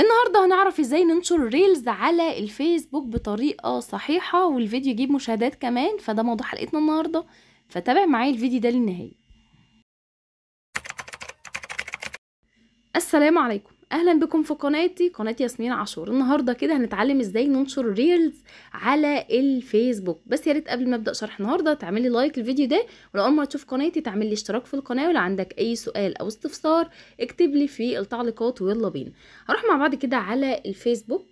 النهاردة هنعرف ازاي ننشر ريلز على الفيسبوك بطريقة صحيحة والفيديو يجيب مشاهدات كمان فده موضوع حلقتنا النهاردة فتابع معايا الفيديو ده للنهاية السلام عليكم اهلا بكم في قناتي قناه ياسمين عاشور النهارده كده هنتعلم ازاي ننشر ريلز على الفيسبوك بس يا ريت قبل ما ابدا شرح النهارده تعملي لايك للفيديو ده ولو اول مره تشوف قناتي تعملي اشتراك في القناه ولو عندك اي سؤال او استفسار اكتبلي في التعليقات ويلا بينا هروح مع بعض كده على الفيسبوك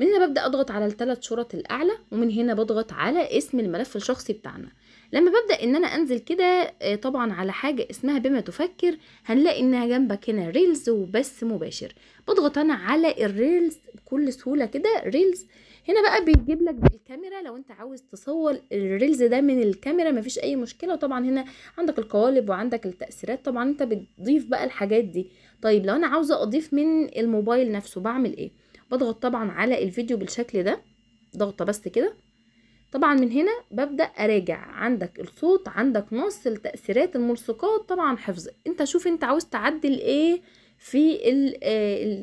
من هنا ببدأ أضغط على الثلاث شرط الأعلى ومن هنا بضغط على اسم الملف الشخصي بتاعنا لما ببدأ إن أنا أنزل كده آه، طبعا على حاجة اسمها بما تفكر هنلاقي إنها جنبك هنا ريلز وبث مباشر بضغط أنا على الريلز بكل سهولة كده ريلز هنا بقى بيجيب لك بالكاميرا لو انت عاوز تصور الريلز ده من الكاميرا مفيش اي مشكله وطبعا هنا عندك القوالب وعندك التاثيرات طبعا انت بتضيف بقى الحاجات دي طيب لو انا عاوزه اضيف من الموبايل نفسه بعمل ايه بضغط طبعا على الفيديو بالشكل ده ضغطه بس كده طبعا من هنا ببدا اراجع عندك الصوت عندك نص التاثيرات الملصقات طبعا حفظ انت شوف انت عاوز تعدل ايه في آه،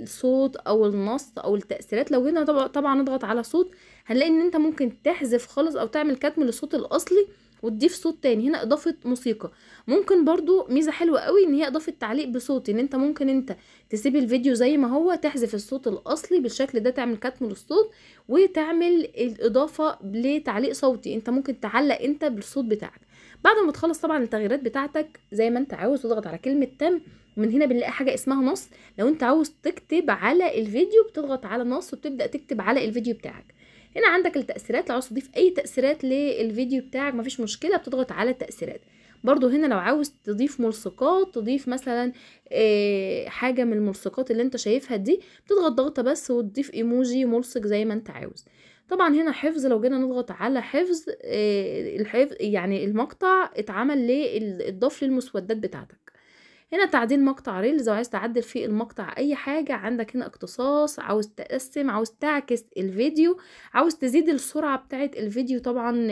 الصوت او النص او التاثيرات لو هنا طبعا نضغط على صوت هنلاقي ان انت ممكن تحذف خالص او تعمل كتم للصوت الاصلي وتضيف صوت تاني هنا اضافه موسيقى ممكن برضو ميزه حلوه قوي ان هي اضافه تعليق بصوت ان انت ممكن انت تسيب الفيديو زي ما هو تحذف الصوت الاصلي بالشكل ده تعمل كتم للصوت وتعمل الاضافه لتعليق صوتي انت ممكن تعلق انت بالصوت بتاعك بعد ما تخلص طبعا التغييرات بتاعتك زي ما انت عاوز تضغط على كلمه تم ومن هنا بنلاقي حاجه اسمها نص لو انت عاوز تكتب على الفيديو بتضغط على نص وبتبدا تكتب على الفيديو بتاعك هنا عندك التأثيرات لو عاوز تضيف أي تأثيرات للفيديو بتاعك مفيش مشكلة بتضغط على التأثيرات برضو هنا لو عاوز تضيف ملصقات تضيف مثلا آه، حاجة من الملصقات اللي انت شايفها دي بتضغط ضغطة بس وتضيف ايموجي ملصق زي ما انت عاوز طبعا هنا حفظ لو جينا نضغط على حفظ آه، الحفظ يعني المقطع اتعمل للضف للمسودات بتاعتك هنا تعديل مقطع ريلز عايز تعدل فيه المقطع اي حاجه عندك هنا اقتصاص عاوز تقسم عاوز تعكس الفيديو عاوز تزيد السرعه بتاعه الفيديو طبعا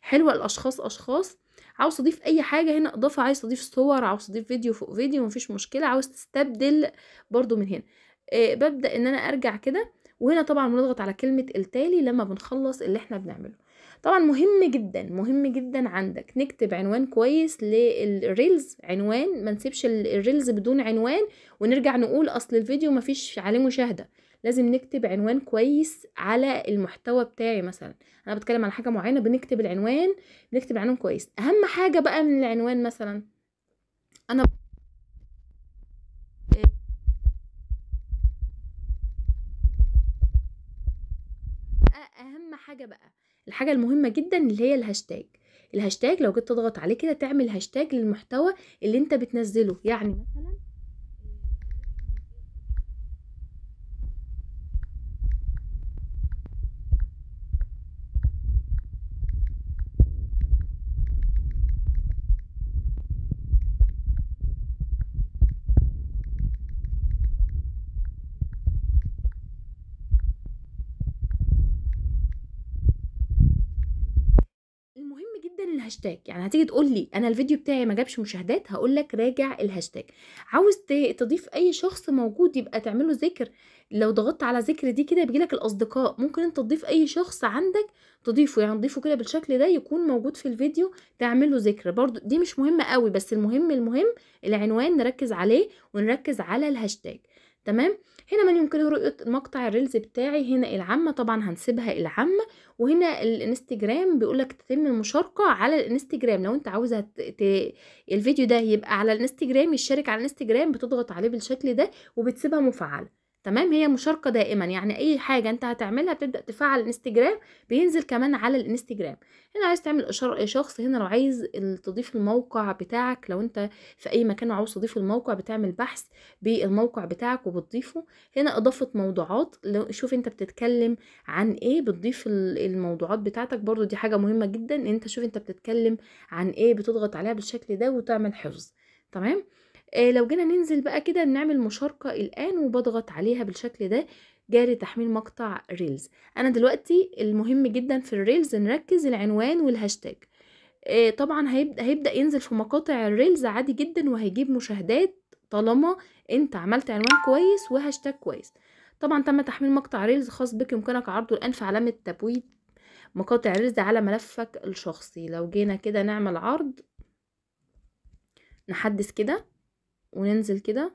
حلوه الاشخاص اشخاص عاوز تضيف اي حاجه هنا اضافه عايز تضيف صور عاوز تضيف فيديو فوق فيديو مفيش مشكله عاوز تستبدل برضو من هنا آه، ببدا ان انا ارجع كده وهنا طبعا بنضغط على كلمه التالي لما بنخلص اللي احنا بنعمله طبعا مهم جدا مهم جدا عندك نكتب عنوان كويس للريلز عنوان ما نسيبش الريلز بدون عنوان ونرجع نقول اصل الفيديو ما فيش عليه مشاهده لازم نكتب عنوان كويس على المحتوى بتاعي مثلا انا بتكلم عن حاجه معينه بنكتب العنوان بنكتب عنوان كويس اهم حاجه بقى من العنوان مثلا انا اهم حاجه بقى الحاجه المهمه جدا اللي هي الهاشتاج الهاشتاج لو جيت تضغط عليه كده تعمل هاشتاج للمحتوى اللي انت بتنزله يعني مثلا هاشتاج يعني هتيجي تقول لي انا الفيديو بتاعي ما جابش مشاهدات هقول لك راجع الهاشتاج عاوز تضيف اي شخص موجود يبقى تعمله ذكر لو ضغطت على ذكر دي كده بيجي لك الاصدقاء ممكن انت تضيف اي شخص عندك تضيفه يعني تضيفه كده بالشكل ده يكون موجود في الفيديو تعمله ذكر برضو دي مش مهمه قوي بس المهم المهم العنوان نركز عليه ونركز على الهاشتاج تمام هنا من يمكنه رؤية مقطع الريلز بتاعي هنا العامة طبعا هنسيبها العامة وهنا الانستجرام بيقولك تتم المشاركة على الانستجرام لو انت عاوزة ت... الفيديو ده يبقى على الانستجرام يشارك على الانستجرام بتضغط عليه بالشكل ده وبتسيبها مفعلة تمام هي مشاركه دائما يعني اي حاجه انت هتعملها بتبدا تفعل الانستجرام بينزل كمان على الانستجرام هنا عايز تعمل اشاره شخص هنا لو عايز تضيف الموقع بتاعك لو انت في اي مكان وعاوز تضيف الموقع بتعمل بحث بالموقع بتاعك وبتضيفه هنا اضافه موضوعات لو شوف انت بتتكلم عن ايه بتضيف الموضوعات بتاعتك برضو دي حاجه مهمه جدا انت شوف انت بتتكلم عن ايه بتضغط عليها بالشكل ده وتعمل حفظ تمام آه لو جينا ننزل بقى كده نعمل مشاركة الآن وبضغط عليها بالشكل ده جاري تحميل مقطع ريلز أنا دلوقتي المهم جدا في الريلز نركز العنوان والهاشتاج آه طبعا هيبدأ, هيبدأ ينزل في مقاطع الريلز عادي جدا وهيجيب مشاهدات طالما انت عملت عنوان كويس وهاشتاج كويس طبعا تم تحميل مقطع ريلز خاص بك يمكنك عرضه الآن في علامة تبويب مقاطع ريلز على ملفك الشخصي لو جينا كده نعمل عرض نحدث كده وننزل كده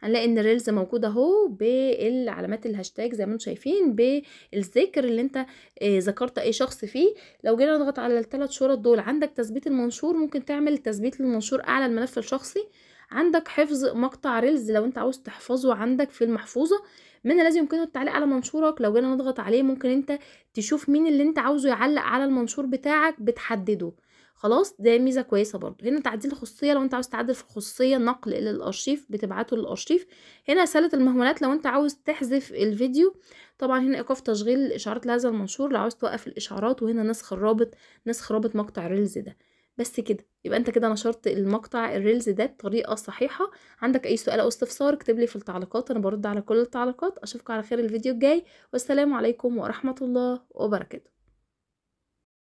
هنلاقي ان الريلز موجوده اهو بالعلامات الهاشتاج زي ما انتم شايفين بالذكر اللي انت آه، ذكرت اي شخص فيه لو جينا نضغط على الثلاث شرط دول عندك تثبيت المنشور ممكن تعمل تثبيت للمنشور اعلى الملف الشخصي عندك حفظ مقطع ريلز لو انت عاوز تحفظه عندك في المحفوظه من الذي يمكنه التعليق على منشورك لو جينا نضغط عليه ممكن انت تشوف مين اللي انت عاوزه يعلق على المنشور بتاعك بتحدده خلاص ده ميزه كويسه برضو هنا تعديل خصوصيه لو انت عاوز تعدل في الخصوصيه نقل الى الارشيف بتبعته للارشيف هنا سله المهملات لو انت عاوز تحذف الفيديو طبعا هنا ايقاف تشغيل الاشعارات لهذا المنشور لو عاوز توقف الاشعارات وهنا نسخ الرابط نسخ رابط مقطع ريلز ده بس كده يبقى انت كده نشرت المقطع الريلز ده بطريقه صحيحه عندك اي سؤال او استفسار اكتب لي في التعليقات انا برد على كل التعليقات اشوفكم على خير الفيديو الجاي والسلام عليكم ورحمه الله وبركاته